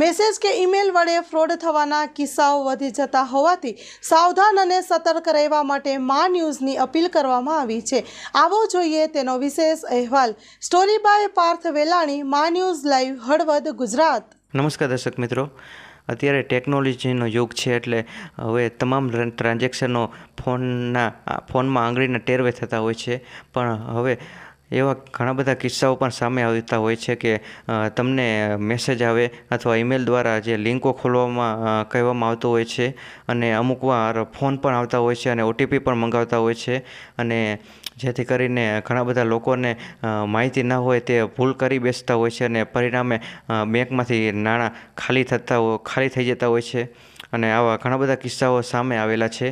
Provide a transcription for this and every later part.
message કે email વડે fraud થવાના કિસ્સાઓ વધી જતા હોવાથી સાવધાન અને સતર્ક રહેવા માટે મા ન્યૂઝની અપીલ કરવામાં આવી છે આવો જોઈએ તેનો વિશેષ અહેવાલ સ્ટોરી બાય પાર્થ વેલાણી મા ન્યૂઝ લાઈવ હળવદ ગુજરાત નમસ્કાર દર્શક મિત્રો અત્યારે ટેકનોલોજીનો યુગ છે એટલે હવે તમામ ટ્રાન્ઝેક્શનો ફોનના ફોનમાં આંગળીને ટેરવે થતા હોય છે પણ હવે એવા ઘણા બધા કિસ્સાઓ પણ સામે આવતા હોય છે કે તમને મેસેજ આવે અથવા ઈમેલ દ્વારા જે લિંકો ખોલવામાં કહેવામાં આવતું હોય છે અને અમુકવાર ફોન પણ આવતા હોય છે અને ઓટીપી પણ મંગાવતા હોય છે અને જેથી કરીને ઘણા બધા લોકોને માહિતી ન હોય તે ભૂલ કરી બેસતા હોય છે અને પરિણામે બેંકમાંથી નાણાં ખાલી થતા ખાલી થઈ જતા હોય છે અને આવા ઘણા બધા કિસ્સાઓ સામે આવેલા છે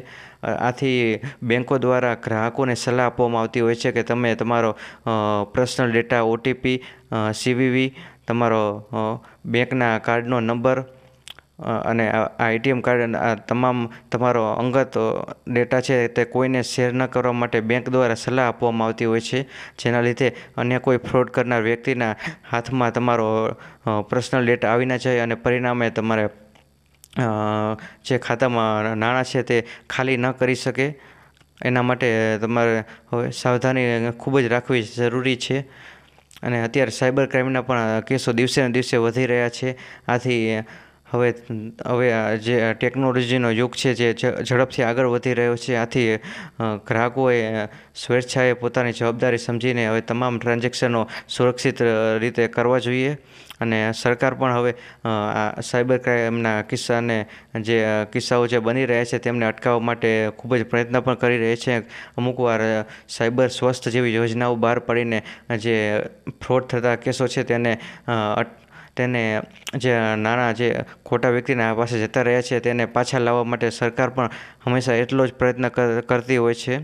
આથી બેંકો દ્વારા ગ્રાહકોને સલાહ આપવામાં આવતી હોય છે કે તમે તમારો પર્સનલ ડેટા ઓટીપી સીવીવી તમારો બેંકના કાર્ડનો નંબર અને આ એટીએમ કાર્ડ આ તમામ તમારો અંગત ડેટા છે તે કોઈને શેર ન કરવા માટે બેંક દ્વારા સલાહ આપવામાં આવતી હોય છે જેના લીધે અન્ય કોઈ ફ્રોડ કરનાર વ્યક્તિના હાથમાં તમારો પર્સનલ ડેટા આવી ન જાય અને પરિણામે તમારે જે ખાતામાં નાણાં છે તે ખાલી ન કરી શકે એના માટે તમારે હવે સાવધાની ખૂબ જ રાખવી જરૂરી છે અને અત્યારે સાયબર ક્રાઇમના પણ કેસો દિવસે ને દિવસે વધી રહ્યા છે આથી હવે હવે જે ટેકનોલોજીનો યુગ છે જે ઝડપથી આગળ વધી રહ્યો છે આથી ગ્રાહકોએ સ્વેચ્છાએ પોતાની જવાબદારી સમજીને હવે તમામ ટ્રાન્ઝેક્શનો સુરક્ષિત રીતે કરવા જોઈએ અને સરકાર પણ હવે આ સાયબર ક્રાઇમના કિસ્સાને જે કિસ્સાઓ જે બની રહ્યા છે તેમને અટકાવવા માટે ખૂબ જ પ્રયત્ન પણ કરી રહી છે અમુક વાર સાયબર સ્વસ્થ જેવી યોજનાઓ બહાર પાડીને જે ફ્રોડ થતા કેસો છે તેને તેને જે નાણાં જે ખોટા વ્યક્તિના પાસે જતા રહ્યા છે તેને પાછા લાવવા માટે સરકાર પણ હંમેશા એટલો જ પ્રયત્ન કરતી હોય છે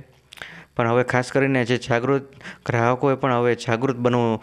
પણ હવે ખાસ કરીને જે જાગૃત ગ્રાહકોએ પણ હવે જાગૃત બનવું